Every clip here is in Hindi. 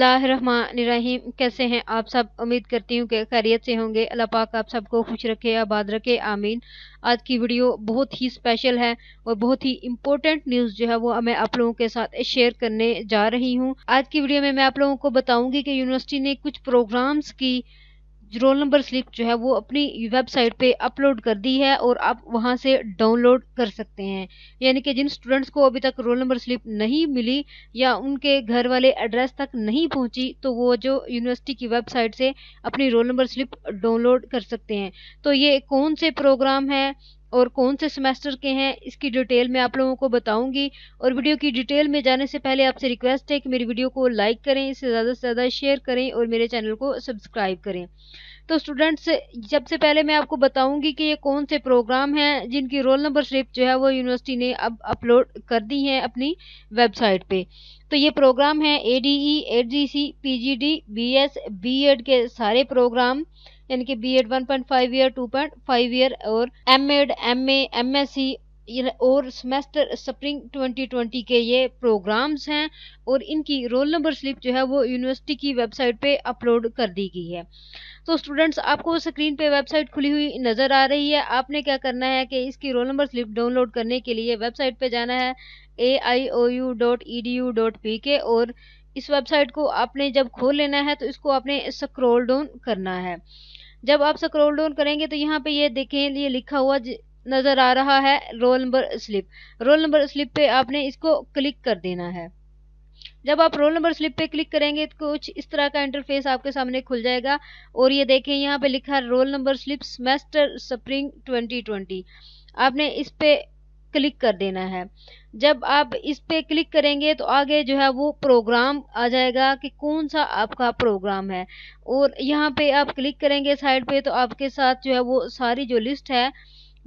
बिस्मिल्लाहिर्रहमानिर्रहीम कैसे हैं आप सब उम्मीद करती हूँ कि खैरियत से होंगे अल्लाह पाक आप सबको खुश रखे आबाद रखे आमीन आज की वीडियो बहुत ही स्पेशल है और बहुत ही इम्पोर्टेंट न्यूज़ जो है वो मैं आप लोगों के साथ शेयर करने जा रही हूँ आज की वीडियो में मैं आप लोगों को बताऊँगी कि यूनिवर्सिटी ने कुछ प्रोग्राम्स की रोल नंबर स्लिप जो है वो अपनी वेबसाइट पे अपलोड कर दी है और आप वहाँ से डाउनलोड कर सकते हैं यानी कि जिन स्टूडेंट्स को अभी तक रोल नंबर स्लिप नहीं मिली या उनके घर वाले एड्रेस तक नहीं पहुँची तो वो जो यूनिवर्सिटी की वेबसाइट से अपनी रोल नंबर स्लिप डाउनलोड कर सकते हैं तो ये कौन से प्रोग्राम है और कौन से सेमेस्टर के हैं इसकी डिटेल में आप लोगों को बताऊंगी और वीडियो की डिटेल में जाने से पहले आपसे रिक्वेस्ट है कि मेरी वीडियो को लाइक करें इसे ज़्यादा से ज़्यादा शेयर करें और मेरे चैनल को सब्सक्राइब करें तो स्टूडेंट्स सबसे पहले मैं आपको बताऊंगी कि ये कौन से प्रोग्राम हैं जिनकी रोल नंबर स्लिप जो है वो यूनिवर्सिटी ने अब अपलोड कर दी है अपनी वेबसाइट पे तो ये प्रोग्राम है A D E Ed G C P G D B S B Ed के सारे प्रोग्राम यानी कि B Ed one point five year two point five year और M Ed M M S C और सेमेस्टर स्प्रिंग 2020 के ये प्रोग्राम्स हैं और इनकी रोल नंबर स्लिप जो है वो यूनिवर्सिटी की वेबसाइट पे अपलोड कर दी गई है तो स्टूडेंट्स आपको स्क्रीन पे वेबसाइट खुली हुई नज़र आ रही है आपने क्या करना है कि इसकी रोल नंबर स्लिप डाउनलोड करने के लिए वेबसाइट पे जाना है A I O U dot E D U dot P K और इस वेबसाइट को आपने जब खोल लेना है तो इसको आपने स्क्रोल डाउन करना है जब आप स्क्रॉल डाउन करेंगे तो यहाँ पे ये देखें ये लिखा हुआ नजर आ रहा है roll number slip roll number slip पे आपने इसको क्लिक कर देना है जब आप रोल नंबर स्लिप पे क्लिक करेंगे तो कुछ इस तरह का इंटरफेस आपके सामने खुल जाएगा और ये देखें यहाँ पे लिखा है roll number slip semester spring 2020 आपने इस पे क्लिक कर देना है जब आप इस पे क्लिक करेंगे तो आगे जो है वो प्रोग्राम आ जाएगा कि कौन सा आपका प्रोग्राम है और यहाँ पे आप क्लिक करेंगे साइड पे तो आपके साथ जो है वो सारी जो लिस्ट है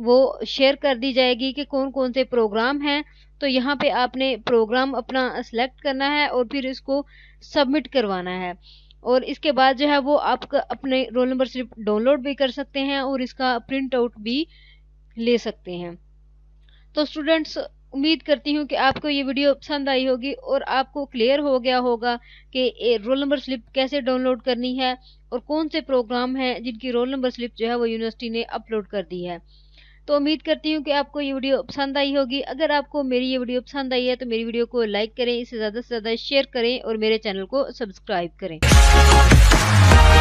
वो शेयर कर दी जाएगी कि कौन कौन से प्रोग्राम हैं तो यहाँ पे आपने प्रोग्राम अपना सेलेक्ट करना है और फिर इसको सबमिट करवाना है और इसके बाद जो है वो आप अपने रोल नंबर सिर्फ डाउनलोड भी कर सकते हैं और इसका प्रिंट आउट भी ले सकते हैं तो स्टूडेंट्स उम्मीद करती हूँ कि आपको ये वीडियो पसंद आई होगी और आपको क्लियर हो गया होगा कि रोल नंबर स्लिप कैसे डाउनलोड करनी है और कौन से प्रोग्राम हैं जिनकी रोल नंबर स्लिप जो है वो यूनिवर्सिटी ने अपलोड कर दी है तो उम्मीद करती हूँ कि आपको ये वीडियो पसंद आई होगी अगर आपको मेरी ये वीडियो पसंद आई है तो मेरी वीडियो को लाइक करें इसे ज़्यादा से ज़्यादा शेयर करें और मेरे चैनल को सब्सक्राइब करें